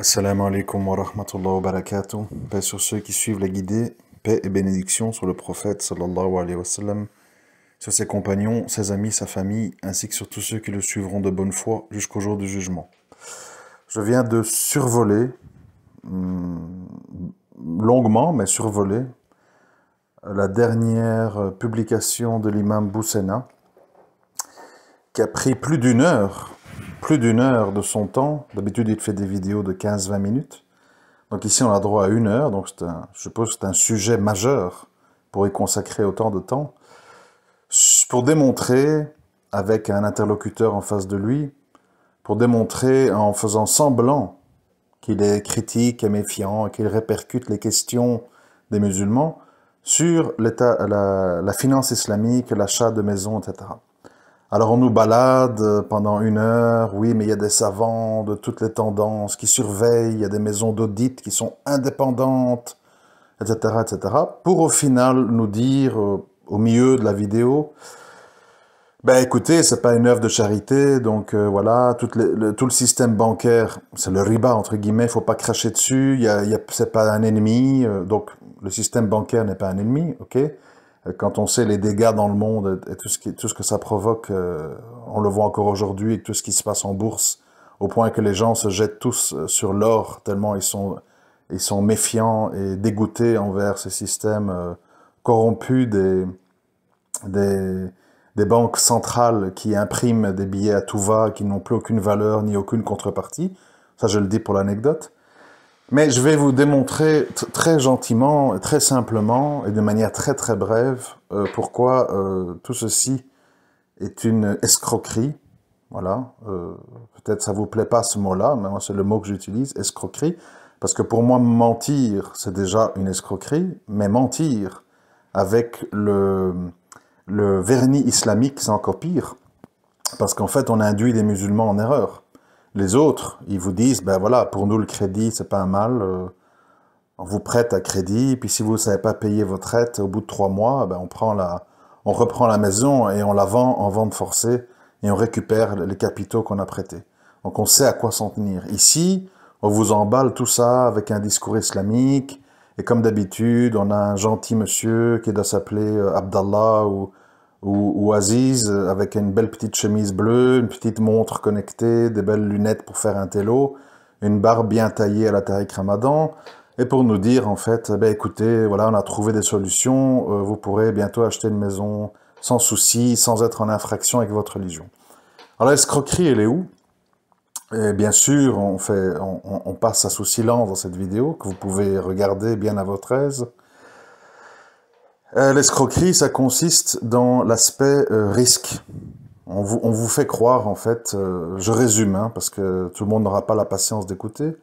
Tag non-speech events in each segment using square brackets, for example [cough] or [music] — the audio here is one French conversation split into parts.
Assalamu alaikum wa rahmatullahi wa barakatuh. Paix sur ceux qui suivent la guidée, paix et bénédiction sur le prophète sallallahu alaihi wa sallam, sur ses compagnons, ses amis, sa famille, ainsi que sur tous ceux qui le suivront de bonne foi jusqu'au jour du jugement. Je viens de survoler, hmm, longuement, mais survoler, la dernière publication de l'imam Boussena, qui a pris plus d'une heure plus d'une heure de son temps. D'habitude, il fait des vidéos de 15-20 minutes. Donc ici, on a droit à une heure. Donc je suppose que c'est un sujet majeur pour y consacrer autant de temps. Pour démontrer, avec un interlocuteur en face de lui, pour démontrer en faisant semblant qu'il est critique et méfiant, qu'il répercute les questions des musulmans sur la finance islamique, l'achat de maisons, etc. Alors on nous balade euh, pendant une heure, oui, mais il y a des savants de toutes les tendances qui surveillent, il y a des maisons d'audit qui sont indépendantes, etc., etc., pour au final nous dire, euh, au milieu de la vidéo, ben écoutez, c'est pas une œuvre de charité, donc euh, voilà, tout le, système bancaire, c'est le riba entre guillemets, faut pas cracher dessus, y a, y c'est pas un ennemi, donc le système bancaire n'est pas un ennemi, ok quand on sait les dégâts dans le monde et tout ce, que ça provoque, euh, on le voit encore aujourd'hui, tout ce qui se passe en bourse, au point que les gens se jettent tous euh, sur l'or, tellement ils sont, méfiants et dégoûtés envers ces systèmes euh, corrompus des banques centrales qui impriment des billets à tout va, qui n'ont plus aucune valeur ni aucune contrepartie. Ça, je le dis pour l'anecdote. Mais je vais vous démontrer très gentiment, très simplement et de manière très très brève euh, pourquoi euh, tout ceci est une escroquerie. Voilà, euh, peut-être ça vous plaît pas ce mot-là, mais c'est le mot que j'utilise, escroquerie, parce que pour moi mentir c'est déjà une escroquerie, mais mentir avec le, le vernis islamique c'est encore pire, parce qu'en fait on induit les musulmans en erreur les autres, ils vous disent, ben voilà, pour nous le crédit, c'est pas un mal, euh, on vous prête à crédit, puis si vous ne savez pas payer votre aide, au bout de trois mois, ben on, prend la, on reprend la maison et on la vend en vente forcée et on récupère les capitaux qu'on a prêtés. Donc on sait à quoi s'en tenir. Ici, on vous emballe tout ça avec un discours islamique, et comme d'habitude, on a un gentil monsieur qui doit s'appeler euh, Abdallah ou ou, Aziz euh, avec une belle petite chemise bleue, une petite montre connectée, des belles lunettes pour faire un télo, une barbe bien taillée à la Tariq Ramadan, et pour nous dire en fait, eh ben, écoutez, voilà, on a trouvé des solutions, euh, vous pourrez bientôt acheter une maison sans souci, sans être en infraction avec votre religion. Alors l'escroquerie, elle est où Et eh bien sûr, on, fait, on, passe ça sous silence dans cette vidéo que vous pouvez regarder bien à votre aise. Euh, l'escroquerie, ça consiste dans l'aspect euh, risque. On vous, fait croire, en fait, euh, je résume, hein, parce que tout le monde n'aura pas la patience d'écouter,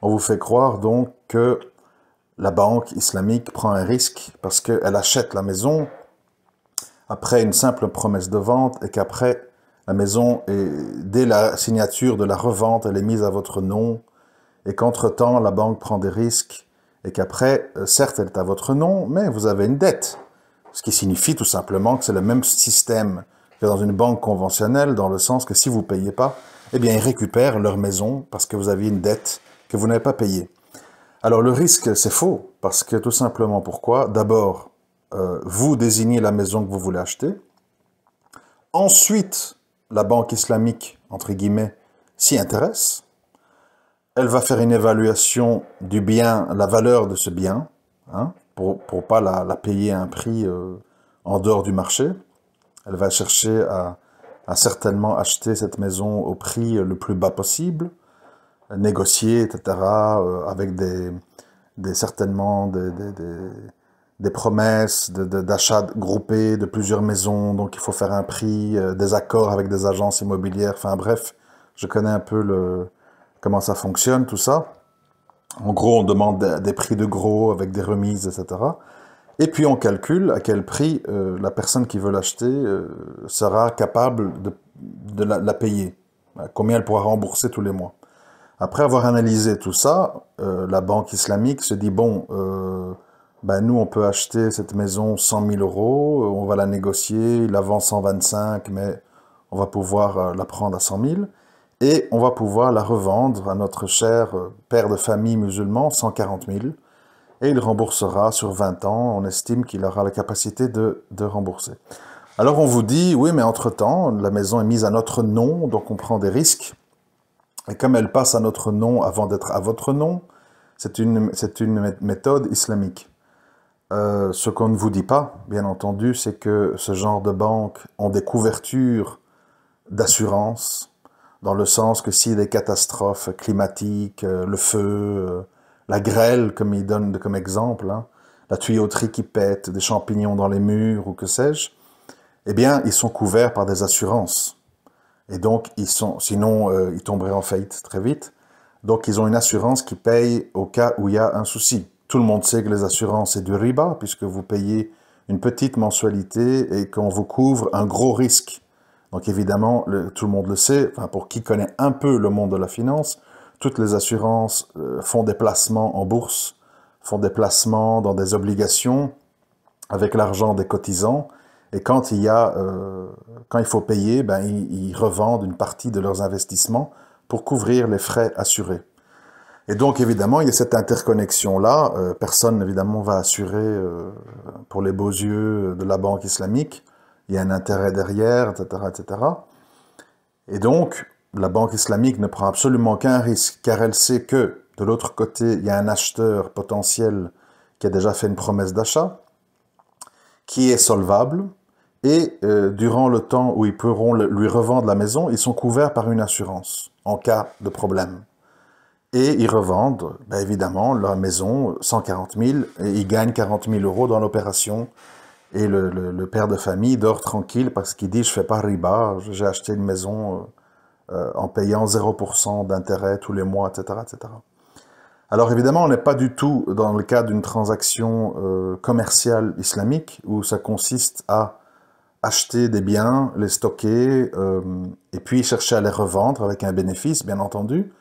on vous fait croire donc que la banque islamique prend un risque parce qu'elle achète la maison après une simple promesse de vente et qu'après, la maison, est, dès la signature de la revente, elle est mise à votre nom et qu'entre-temps, la banque prend des risques et qu'après, euh, certes, elle est à votre nom, mais vous avez une dette. Ce qui signifie tout simplement que c'est le même système que dans une banque conventionnelle, dans le sens que si vous ne payez pas, eh bien, ils récupèrent leur maison parce que vous aviez une dette que vous n'avez pas payée. Alors le risque, c'est faux, parce que tout simplement pourquoi D'abord, euh, vous désignez la maison que vous voulez acheter. Ensuite, la banque islamique, entre guillemets, s'y intéresse elle va faire une évaluation du bien, la valeur de ce bien, hein, pour ne pas la, payer à un prix euh, en dehors du marché. Elle va chercher à, certainement acheter cette maison au prix euh, le plus bas possible, négocier, etc., euh, avec des, des certainement des, promesses d'achat de, groupé de plusieurs maisons, donc il faut faire un prix, des accords avec des agences immobilières, enfin bref, je connais un peu le, comment ça fonctionne, tout ça. En gros, on demande des prix de gros avec des remises, etc. Et puis on calcule à quel prix euh, la personne qui veut l'acheter euh, sera capable de, la, payer, euh, combien elle pourra rembourser tous les mois. Après avoir analysé tout ça, la banque islamique se dit, bon, ben nous on peut acheter cette maison 100 000 euros, on va la négocier, il avance 125, mais on va pouvoir la prendre à 100 000 et on va pouvoir la revendre à notre cher euh, père de famille musulman, 140 000, et il remboursera sur 20 ans, on estime qu'il aura la capacité de, de, rembourser. Alors on vous dit, oui, mais entre-temps, la maison est mise à notre nom, donc on prend des risques, et comme elle passe à notre nom avant d'être à votre nom, c'est une, méthode islamique. Euh, ce qu'on ne vous dit pas, bien entendu, c'est que ce genre de banques ont des couvertures d'assurance, dans le sens que s'il y a des catastrophes climatiques, euh, le feu, euh, la grêle, comme il donne comme exemple, hein, la tuyauterie qui pète, des champignons dans les murs ou que sais-je, eh bien, ils sont couverts par des assurances. Et donc, ils sont, sinon, euh, ils tomberaient en faillite très vite. Donc, ils ont une assurance qui paye au cas où il y a un souci. Tout le monde sait que les assurances, c'est du riba, puisque vous payez une petite mensualité et qu'on vous couvre un gros risque. Donc évidemment, tout le monde le sait, pour qui connaît un peu le monde de la finance, toutes les assurances euh, font des placements en bourse, font des placements dans des obligations avec l'argent des cotisants. Et quand il, a, euh, quand il faut payer, ben, ils, revendent une partie de leurs investissements pour couvrir les frais assurés. Et donc évidemment, il y a cette interconnexion-là. Euh, personne évidemment va assurer pour les beaux yeux de la banque islamique il y a un intérêt derrière, etc., Et donc, la banque islamique ne prend absolument aucun risque, car elle sait que, de l'autre côté, il y a un acheteur potentiel qui a déjà fait une promesse d'achat, qui est solvable, et euh, durant le temps où ils pourront lui revendre la maison, ils sont couverts par une assurance en cas de problème. Et ils revendent, ben, évidemment, la maison, 140 000, et ils gagnent 40 000 euros dans l'opération et le, père de famille dort tranquille parce qu'il dit, je fais pas riba, j'ai acheté une maison euh, euh, en payant 0% d'intérêt tous les mois, etc. etc. Alors évidemment, on n'est pas du tout dans le cas d'une transaction euh, commerciale islamique où ça consiste à acheter des biens, les stocker et puis chercher à les revendre avec un bénéfice, bien entendu,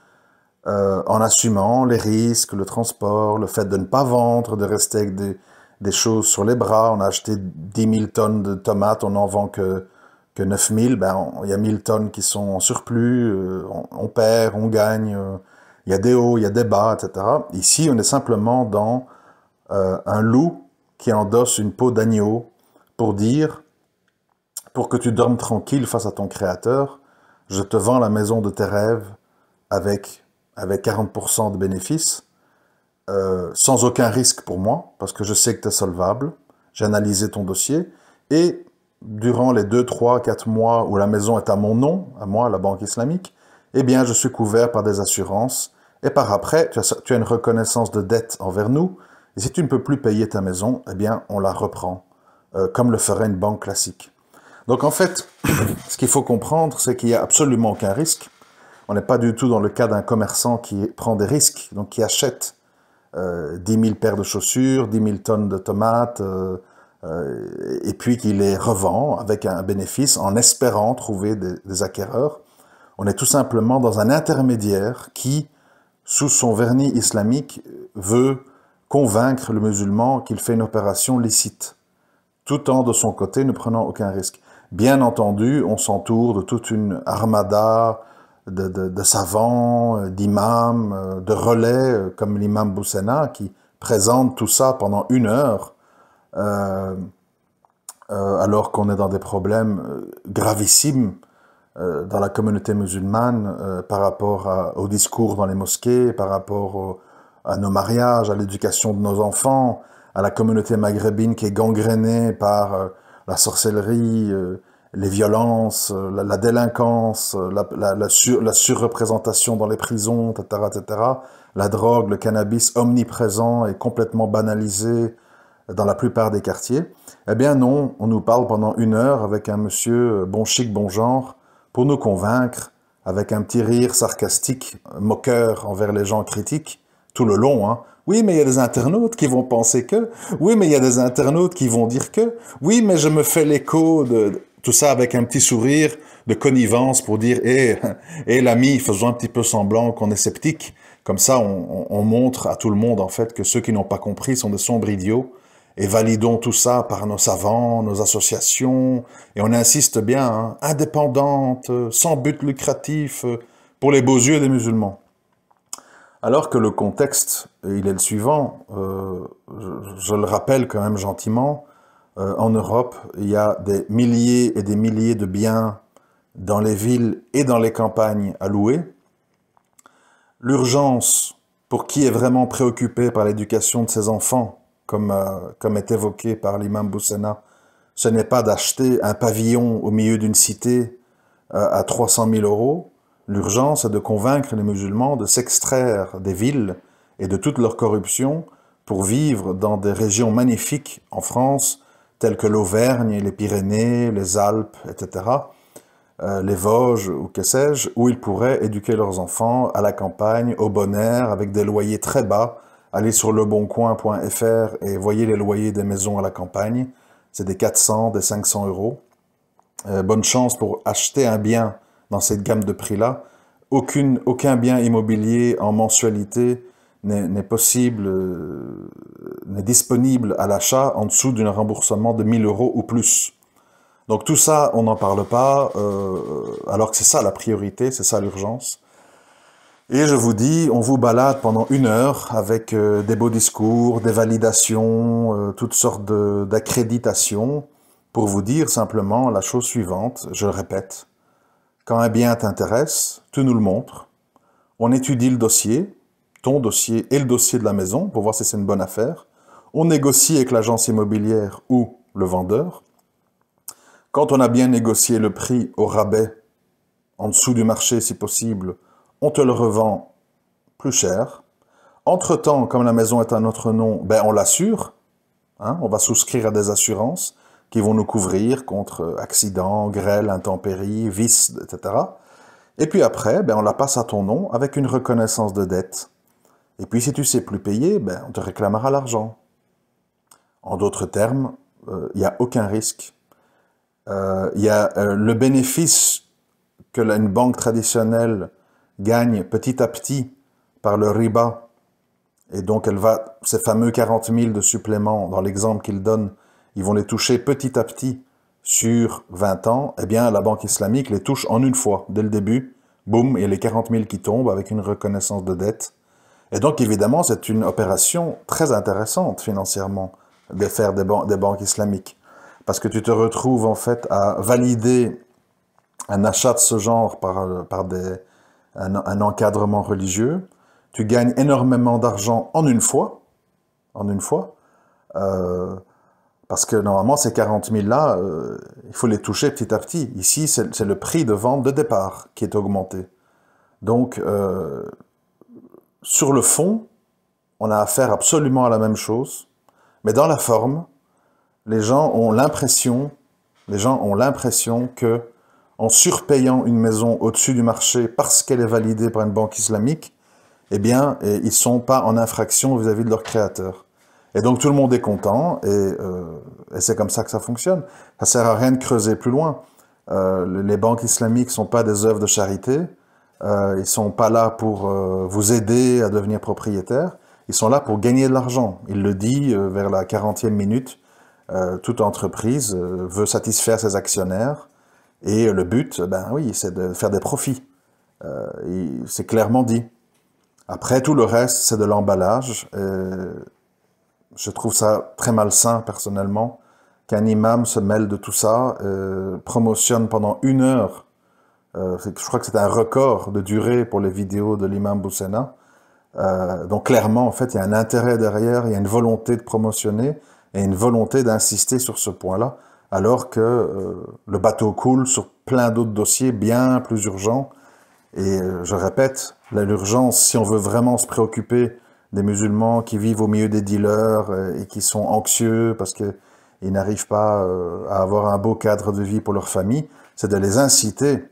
en assumant les risques, le transport, le fait de ne pas vendre, de rester avec des, des choses sur les bras. On a acheté 10 000 tonnes de tomates, on n'en vend que, que 9 000. Ben, il y a 1000 tonnes qui sont en surplus, euh, on, perd, on gagne, euh, il y a des hauts, il y a des bas, etc. Ici, on est simplement dans euh, un loup qui endosse une peau d'agneau pour dire, pour que tu dormes tranquille face à ton créateur, je te vends la maison de tes rêves avec, avec 40% de bénéfices euh, sans aucun risque pour moi, parce que je sais que tu es solvable. J'ai analysé ton dossier. Et durant les 2, 3, 4 mois où la maison est à mon nom, à moi, la Banque islamique, eh bien, je suis couvert par des assurances. Et par après, tu as, une reconnaissance de dette envers nous. Et si tu ne peux plus payer ta maison, eh bien, on la reprend, euh, comme le ferait une banque classique. Donc en fait, [coughs] ce qu'il faut comprendre, c'est qu'il n'y a absolument aucun risque. On n'est pas du tout dans le cas d'un commerçant qui prend des risques, donc qui achète euh, dix 10 000 paires de chaussures, 10 000 tonnes de tomates, euh, euh, et puis qu'il les revend avec un bénéfice en espérant trouver des, acquéreurs. On est tout simplement dans un intermédiaire qui, sous son vernis islamique, veut convaincre le musulman qu'il fait une opération licite, tout en de son côté ne prenant aucun risque. Bien entendu, on s'entoure de toute une armada de, savants, euh, d'imams, euh, de relais euh, comme l'imam Boussena qui présente tout ça pendant une heure, alors qu'on est dans des problèmes gravissimes dans la communauté musulmane par rapport au discours dans les mosquées, par rapport à nos mariages, à l'éducation de nos enfants, à la communauté maghrébine qui est gangrénée par la sorcellerie, les violences, euh, la, délinquance, euh, la, sur, la surreprésentation dans les prisons, etc., etc. La drogue, le cannabis omniprésent et complètement banalisé dans la plupart des quartiers. Eh bien non, on nous parle pendant une heure avec un monsieur euh, bon chic, bon genre, pour nous convaincre, avec un petit rire sarcastique, moqueur envers les gens critiques, tout le long. Hein. Oui, mais il y a des internautes qui vont penser que. Oui, mais il y a des internautes qui vont dire que. Oui, mais je me fais l'écho de... Tout ça avec un petit sourire de connivence pour dire Hé, eh, l'ami, faisons un petit peu semblant qu'on est sceptique. Comme ça, on, montre à tout le monde, en fait, que ceux qui n'ont pas compris sont des sombres idiots. Et validons tout ça par nos savants, nos associations. Et on insiste bien, hein, indépendante, sans but lucratif, pour les beaux yeux des musulmans. Alors que le contexte, il est le suivant, euh, je, le rappelle quand même gentiment, euh, en Europe, il y a des milliers et des milliers de biens dans les villes et dans les campagnes à louer. L'urgence, pour qui est vraiment préoccupé par l'éducation de ses enfants, comme, euh, est évoqué par l'imam Boussena, ce n'est pas d'acheter un pavillon au milieu d'une cité euh, à 300 000 euros. L'urgence est de convaincre les musulmans de s'extraire des villes et de toute leur corruption pour vivre dans des régions magnifiques en France, tels que l'Auvergne, les Pyrénées, les Alpes, etc., euh, les Vosges ou que sais-je, où ils pourraient éduquer leurs enfants à la campagne, au bon air, avec des loyers très bas. Allez sur leboncoin.fr et voyez les loyers des maisons à la campagne. C'est des 400, des 500 euros. Euh, bonne chance pour acheter un bien dans cette gamme de prix-là. Aucun bien immobilier en mensualité n'est possible, euh, n'est disponible à l'achat en dessous d'un remboursement de 1000 euros ou plus. Donc tout ça, on n'en parle pas, euh, alors que c'est ça la priorité, c'est ça l'urgence. Et je vous dis, on vous balade pendant une heure avec euh, des beaux discours, des validations, toutes sortes d'accréditations, pour vous dire simplement la chose suivante, je le répète, quand un bien t'intéresse, tu nous le montres, on étudie le dossier, ton dossier et le dossier de la maison pour voir si c'est une bonne affaire. On négocie avec l'agence immobilière ou le vendeur. Quand on a bien négocié le prix au rabais, en dessous du marché si possible, on te le revend plus cher. Entre-temps, comme la maison est à notre nom, ben on l'assure. Hein. on va souscrire à des assurances qui vont nous couvrir contre accidents, grêle, intempéries, vices, etc. Et puis après, ben on la passe à ton nom avec une reconnaissance de dette. Et puis si tu sais plus payer, ben, on te réclamera l'argent. En d'autres termes, il euh, n'y a aucun risque. Il euh, y a euh, le bénéfice que une banque traditionnelle gagne petit à petit par le riba, et donc elle va, ces fameux 40 000 de suppléments, dans l'exemple qu'ils donne, ils vont les toucher petit à petit sur 20 ans, eh bien la banque islamique les touche en une fois, dès le début, boum, a les 40 000 qui tombent avec une reconnaissance de dette, et donc, évidemment, c'est une opération très intéressante financièrement de faire des, des, banques islamiques. Parce que tu te retrouves en fait à valider un achat de ce genre par, par des, un, encadrement religieux. Tu gagnes énormément d'argent en une fois. En une fois. Euh, parce que normalement, ces 40 000 là, euh, il faut les toucher petit à petit. Ici, c'est le prix de vente de départ qui est augmenté. Donc, euh, sur le fond, on a affaire absolument à la même chose, mais dans la forme, les gens ont l'impression, les gens ont l'impression que, en surpayant une maison au-dessus du marché parce qu'elle est validée par une banque islamique, eh bien, eh, ils ne sont pas en infraction vis-à-vis de leur créateur. Et donc tout le monde est content, euh, et, c'est comme ça que ça fonctionne. Ça sert à rien de creuser plus loin. Euh, les banques islamiques ne sont pas des œuvres de charité, ils euh, ils sont pas là pour euh, vous aider à devenir propriétaire. Ils sont là pour gagner de l'argent. Il le dit euh, vers la 40e minute. toute entreprise veut satisfaire ses actionnaires. Et le but, ben oui, c'est de faire des profits. c'est clairement dit. Après, tout le reste, c'est de l'emballage. je trouve ça très malsain, personnellement, qu'un imam se mêle de tout ça, promotionne pendant une heure euh, je crois que c'est un record de durée pour les vidéos de l'imam Boussena. Euh, donc clairement, en fait, il y a un intérêt derrière, il y a une volonté de promotionner et une volonté d'insister sur ce point-là, alors que euh, le bateau coule sur plein d'autres dossiers bien plus urgents. Et je répète, l'urgence, si on veut vraiment se préoccuper des musulmans qui vivent au milieu des dealers et qui sont anxieux parce qu'ils n'arrivent pas à avoir un beau cadre de vie pour leur famille, c'est de les inciter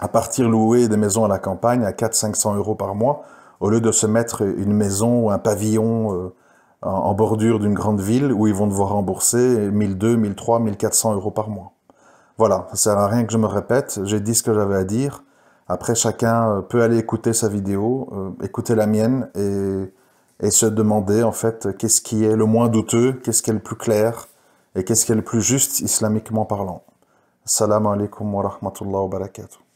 à partir louer des maisons à la campagne à 400-500 euros par mois, au lieu de se mettre une maison ou un pavillon euh, en, bordure d'une grande ville où ils vont devoir rembourser 1200, 1300, 1400 euros par mois. Voilà, ça sert à rien que je me répète, j'ai dit ce que j'avais à dire. Après, chacun euh, peut aller écouter sa vidéo, euh, écouter la mienne et, et se demander en fait qu'est-ce qui est le moins douteux, qu'est-ce qui est le plus clair et qu'est-ce qui est le plus juste islamiquement parlant. Salam alaikum wa rahmatullah wa barakatuh.